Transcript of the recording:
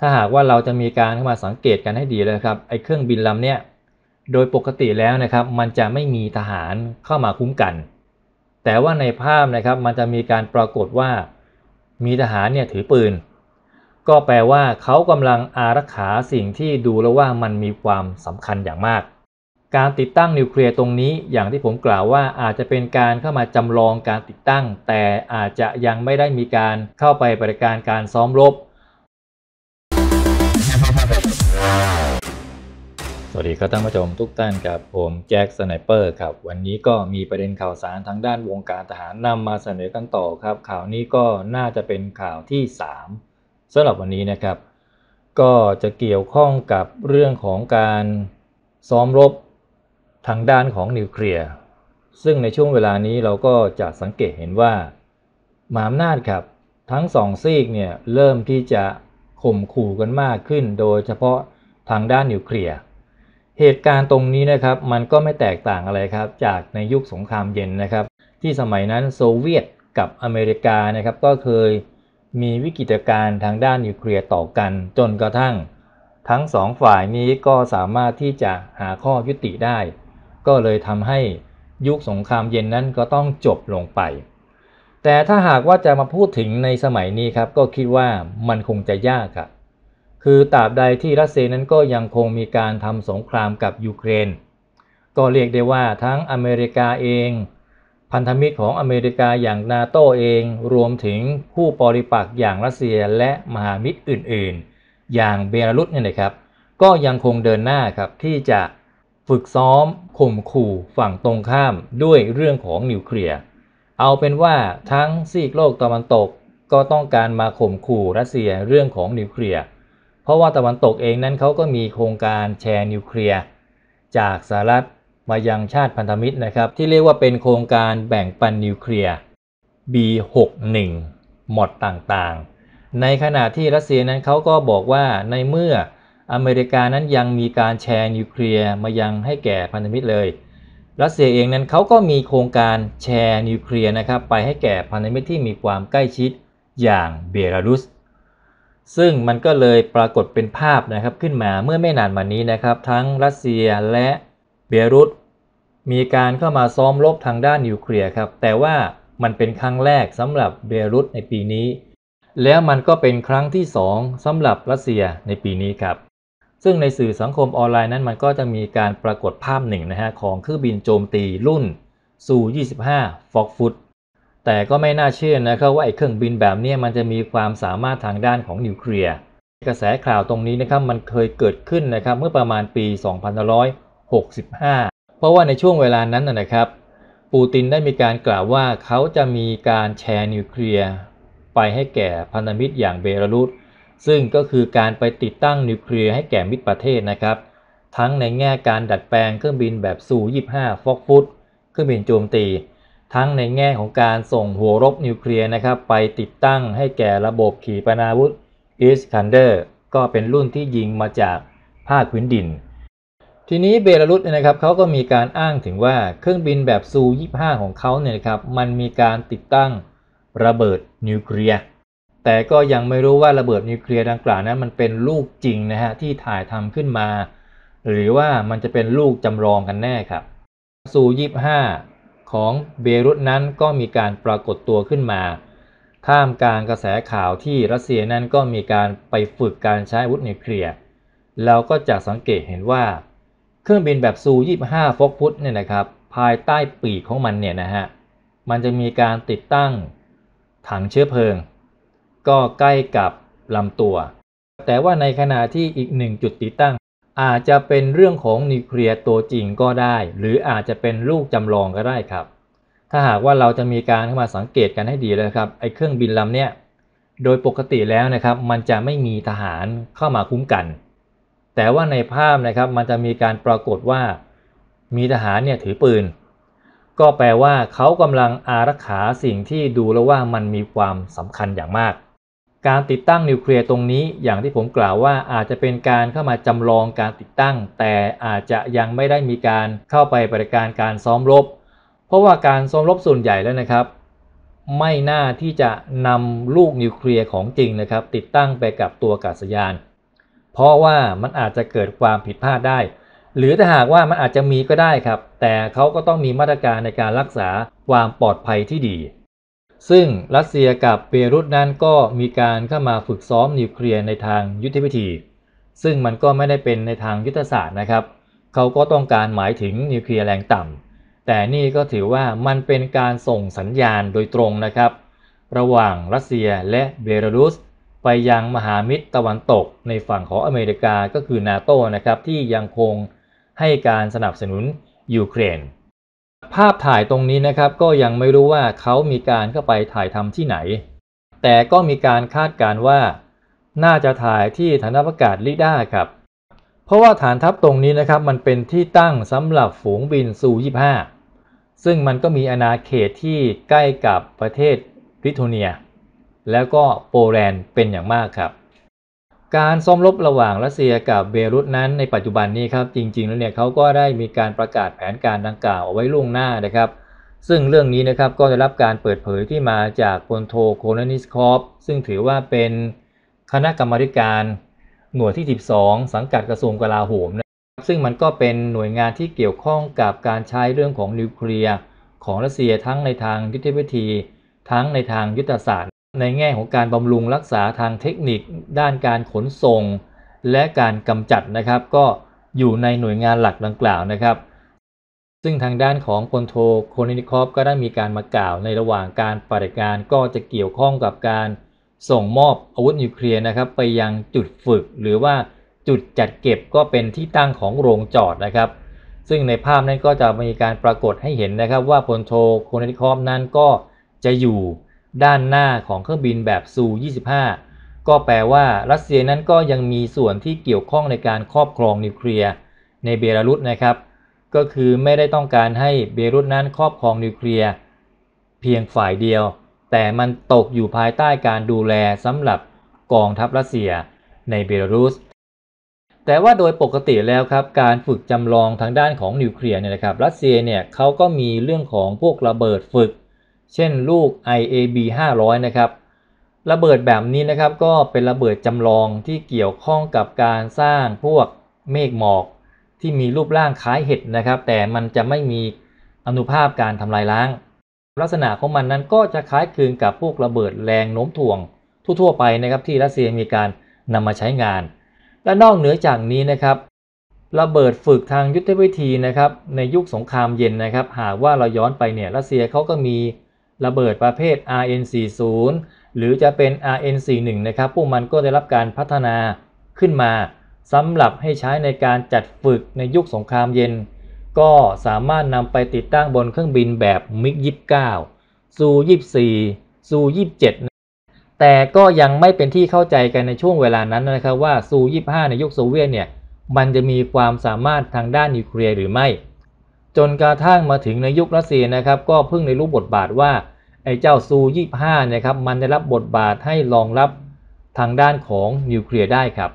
ถ้าหากว่าเราจะมีการเข้ามาสังเกตกันให้ดีเลยครับไอ้เครื่องบินลำเนี้ยโดยปกติแล้วนะครับมันจะไม่มีทหารเข้ามาคุ้มกัน แต่ว่าในภาพนะครับมันจะมีการปรากฏว่า มีทหารเนี่ยถือปืน ก็แปลว่าเขากำลังอารักขาสิ่งที่ดูแล้วว่ามันมีความสำคัญอย่างมาก การติดตั้งนิวเคลียร์ตรงนี้อย่างที่ผมกล่าวว่า อาจจะเป็นการเข้ามาจำลองการติดตั้ง แต่อาจจะยังไม่ได้มีการเข้าไปบริการการซ้อมรบวัสดีครับท่านผู้ชมทุกท่านครับผมแจ็คสไนเปอร์ครับวันนี้ก็มีประเด็นข่าวสารทางด้านวงการทหารนำมาเสนอกันต่อครับข่าวนี้ก็น่าจะเป็นข่าวที่ 3 สำหรับวันนี้นะครับก็จะเกี่ยวข้องกับเรื่องของการซ้อมรบทางด้านของนิวเคลียร์ซึ่งในช่วงเวลานี้เราก็จะสังเกตเห็นว่าหมหาอำนาจครับทั้งสองซีกเนี่ยเริ่มที่จะข่มขู่กันมากขึ้นโดยเฉพาะทางด้านนิวเคลียร์เหตุการณ์ตรงนี้นะครับมันก็ไม่แตกต่างอะไรครับ จากในยุคสงครามเย็นนะครับ ที่สมัยนั้นโซเวียตกับอเมริกานะครับ ก็เคยมีวิกฤตการณ์ทางด้านนิวเคลียร์ต่อกันจนกระทั่ง ทั้งสองฝ่ายนี้ก็สามารถที่จะหาข้อยุติได้ ก็เลยทำให้ยุคสงครามเย็นนั้นก็ต้องจบลงไป แต่ถ้าหากว่าจะมาพูดถึงในสมัยนี้ครับก็คิดว่ามันคงจะยากครับคือตราบใดที่รัสเซียนั้นก็ยังคงมีการทำสงครามกับ ยูเครน ก็เรียกได้ว่าทั้งอเมริกาเอง พันธมิตรของอเมริกาอย่างนาโตเองรวมถึงคู่ปริปักษ์อย่างรัสเซียและมหามิตรอื่นๆ อย่างเบลารุสเนี่ยนะครับ ก็ยังคงเดินหน้าครับที่จะฝึกซ้อมข่มขู่ฝั่งตรงข้ามด้วยเรื่องของนิวเคลียร์เอาเป็นว่าทั้งซีกโลกตะวันตกก็ต้องการมาข่มขู่รัสเซียเรื่องของนิวเคลียร์เพราะว่าตะวันตกเองนั้นเขาก็มีโครงการแชร์นิวเคลียร์จากสหรัฐมายังชาติพันธมิตรนะครับที่เรียกว่าเป็นโครงการแบ่งปันนิวเคลียร์ B61 หมดต่างๆ ในขณะที่รัสเซียนั้นเขาก็บอกว่าในเมื่ออเมริกานั้นยังมีการแชร์นิวเคลียร์มายังให้แก่พันธมิตรเลย รัสเซียเองนั้นเขาก็มีโครงการแชร์นิวเคลียร์นะครับไปให้แก่พันธมิตรที่มีความใกล้ชิดอย่างเบลารุสซึ่งมันก็เลยปรากฏเป็นภาพนะครับขึ้นมาเมื่อไม่นานมานี้นะครับทั้งรัสเซียและเบรุตมีการเข้ามาซ้อมรบทางด้านนิวเคลียร์ครับ แต่ว่ามันเป็นครั้งแรกสำหรับเบรุตในปีนี้ แล้วมันก็เป็นครั้งที่ 2สสำหรับรัสเซียในปีนี้ครับ ซึ่งในสื่อสังคมออนไลน์นั้น มันก็จะมีการปรากฏภาพหนึ่งนะฮะของเครื่องบินโจมตีรุ่นซู25ฟอกฟุตแต่ก็ไม่น่าเชื่อนะครับว่าไอ้เครื่องบินแบบนี้มันจะมีความสามารถทางด้านของนิวเคลียร์กระแสข่าวตรงนี้นะครับมันเคยเกิดขึ้นนะครับเมื่อประมาณปี2565 เพราะว่าในช่วงเวลานั้นนะครับ ปูตินได้มีการกล่าวว่าเขาจะมีการแชร์นิวเคลียร์ไปให้แก่พันธมิตรอย่างเบลารุสซึ่งก็คือการไปติดตั้งนิวเคลียร์ให้แก่มิตรประเทศนะครับ ทั้งในแง่การดัดแปลงเครื่องบินแบบซู25ฟอกฟุตเครื่องบินโจมตีทั้งในแง่ของการส่งหัวรบนิวเคลียร์นะครับไปติดตั้งให้แก่ระบบขีปนาวุธอิสคันเดอร์ก็เป็นรุ่นที่ยิงมาจากภาคพื้นดิน ทีนี้เบลารุสนะครับเขาก็มีการอ้างถึงว่าเครื่องบินแบบซู25ของเขาเนี่ยนะครับมันมีการติดตั้งระเบิดนิวเคลียร์แต่ก็ยังไม่รู้ว่าระเบิดนิวเคลียร์ดังกล่าวนั้นมันเป็นลูกจริงนะฮะที่ถ่ายทำขึ้นมา หรือว่ามันจะเป็นลูกจำลองกันแน่ครับซู25ของเบรุตนั้นก็มีการปรากฏตัวขึ้นมา ท่ามกลางกระแสข่าวที่รัสเซียนั้นก็มีการไปฝึกการใช้อาวุธนิวเคลียร์เราก็จะสังเกตเห็นว่า เครื่องบินแบบซู 25 ฟกพุตเนี่ยนะครับภายใต้ปีกของมันเนี่ยนะฮะ มันจะมีการติดตั้งถังเชื้อเพลิง ก็ใกล้กับลำตัว แต่ว่าในขณะที่อีกหนึ่งจุดติดตั้งอาจจะเป็นเรื่องของนิวเคลียร์ตัวจริงก็ได้ หรืออาจจะเป็น ลูกจำลองก็ได้ครับ ถ้าหากว่าเราจะมีการเข้ามาสังเกตกันให้ดีเลยครับไอ้เครื่องบินลำเนี้ยโดยปกติแล้วนะครับ มันจะไม่มีทหารเข้ามาคุ้มกัน แต่ว่าในภาพนะครับมันจะมีการปรากฏว่า มีทหารเนี่ยถือปืนก็แปลว่าเขากำลังอารักขาสิ่งที่ดูแล้วว่ามันมีความสำคัญอย่างมากการติดตั้งนิวเคลียร์ตรงนี้อย่างที่ผมกล่าวว่าอาจจะเป็นการเข้ามาจำลองการติดตั้ง แต่อาจจะยังไม่ได้มีการเข้าไปบริการการซ้อมรบ เพราะว่าการซ้อมรบส่วนใหญ่แล้วนะครับ ไม่น่าที่จะนำลูกนิวเคลียร์ของจริงนะครับ ติดตั้งไปกับตัวกาศยาน เพราะว่ามันอาจจะเกิดความผิดพลาดได้ หรือถ้าหากว่ามันอาจจะมีก็ได้ครับ แต่เขาก็ต้องมีมาตรการในการรักษาความปลอดภัยที่ดีซึ่งรัสเซียกับเปรุสนั้นก็มีการเข้ามาฝึกซ้อมนิวเคลียร์ในทางยุทธวิธี ซึ่งมันก็ไม่ได้เป็นในทางยุทธศาสตร์นะครับ เขาก็ต้องการหมายถึงนิวเคลียร์แรงต่ำ แต่นี่ก็ถือว่ามันเป็นการส่งสัญญาณโดยตรงนะครับ ระหว่างรัสเซียและเบรุสไปยังมหามิตรตะวันตกในฝั่งของอเมริกาก็คือนาโตนะครับที่ยังคงให้การสนับสนุนยูเครนภาพถ่ายตรงนี้นะครับก็ยังไม่รู้ว่าเขามีการเข้าไปถ่ายทำที่ไหน แต่ก็มีการคาดการว่าน่าจะถ่ายที่ฐานทัพอากาศลิด้าครับ เพราะว่าฐานทัพตรงนี้นะครับ มันเป็นที่ตั้งสำหรับฝูงบินซู 25 ซึ่งมันก็มีอาณาเขตที่ใกล้กับประเทศลิทัวเนีย แล้วก็โปแลนด์เป็นอย่างมากครับการซ้อมรบระหว่างรัสเซียกับเบรุตนั้นในปัจจุบันนี้ครับจริง ๆแล้วเนี่ยเขาก็ได้มีการประกาศแผนการดังกล่าวเอาไว้ล่วงหน้านะครับ ซึ่งเรื่องนี้นะครับก็ได้รับการเปิดเผยที่มาจากพลโทโคลนิสคอฟซึ่งถือว่าเป็นคณะกรรมการหน่วยที่ 12 สังกัดกระทรวงกลาโหมนะครับซึ่งมันก็เป็นหน่วยงานที่เกี่ยวข้องกับการใช้เรื่องของนิวเคลียร์ของรัสเซียทั้งในทางยุทธวิธีทั้งในทางยุทธศาสตร์ในแง่ของการบำรุงรักษาทางเทคนิค ด้านการขนส่งและการกำจัดนะครับก็อยู่ในหน่วยงานหลักดังกล่าวนะครับ ซึ่งทางด้านของพลโทโคนินิคอฟก็ได้มีการมากล่าวในระหว่างการปฏิบัติการก็จะเกี่ยวข้องกับการส่งมอบอาวุธนิวเคลียร์นะครับ ไปยังจุดฝึกหรือว่าจุดจัดเก็บก็เป็นที่ตั้งของโรงจอดนะครับ ซึ่งในภาพนั้นก็จะมีการปรากฏให้เห็นนะครับว่าพลโทโคนินิคอฟนั้นก็จะอยู่ด้านหน้าของเครื่องบินแบบซู 25 ก็แปลว่ารัสเซียนั้นก็ยังมีส่วนที่เกี่ยวข้องในการครอบครองนิวเคลียร์ในเบลารุสนะครับ ก็คือไม่ได้ต้องการให้เบลารุสนั้นครอบครองนิวเคลียร์เพียงฝ่ายเดียว แต่มันตกอยู่ภายใต้การดูแลสำหรับกองทัพรัสเซียในเบลารุส แต่ว่าโดยปกติแล้วครับการฝึกจำลองทางด้านของนิวเคลียร์เนี่ยนะครับรัสเซียเนี่ยเขาก็มีเรื่องของพวกระเบิดฝึกเช่นลูก IAB 500นะครับระเบิดแบบนี้นะครับก็เป็นระเบิดจำลองที่เกี่ยวข้องกับการสร้างพวกเมฆหมอกที่มีรูปร่างคล้ายเห็ดนะครับ แต่มันจะไม่มีอนุภาพการทำลายล้าง ลักษณะของมันนั้นก็จะคล้ายคลึงกับพวกระเบิดแรงโน้มถ่วง ทั่ว ๆ ไปนะครับที่รัสเซียมีการนำมาใช้งาน และนอกเหนือจากนี้นะครับ ระเบิดฝึกทางยุทธวิธีนะครับ ในยุคสงครามเย็นนะครับ หากว่าเราย้อนไปเนี่ยรัสเซียเขาก็มีระเบิดประเภท RN40 หรือจะเป็น RN41 นะครับ พวกมันก็ได้รับการพัฒนาขึ้นมาสำหรับให้ใช้ในการจัดฝึกในยุคสงครามเย็น ก็สามารถนำไปติดตั้งบนเครื่องบินแบบมิก29ซู24ซู27แต่ก็ยังไม่เป็นที่เข้าใจกันในช่วงเวลานั้นนะครับว่าซู25ในยุคโซเวียตเนี่ย มันจะมีความสามารถทางด้านนิวเคลียร์หรือไม่จนกระทั่งมาถึงในยุครัสเซียนะครับ ก็เพิ่งในรู้บทบาทว่าไอ้เจ้าซู 25นะครับมันได้รับบทบาทให้รองรับทางด้านของนิวเคลียร์ได้ครับ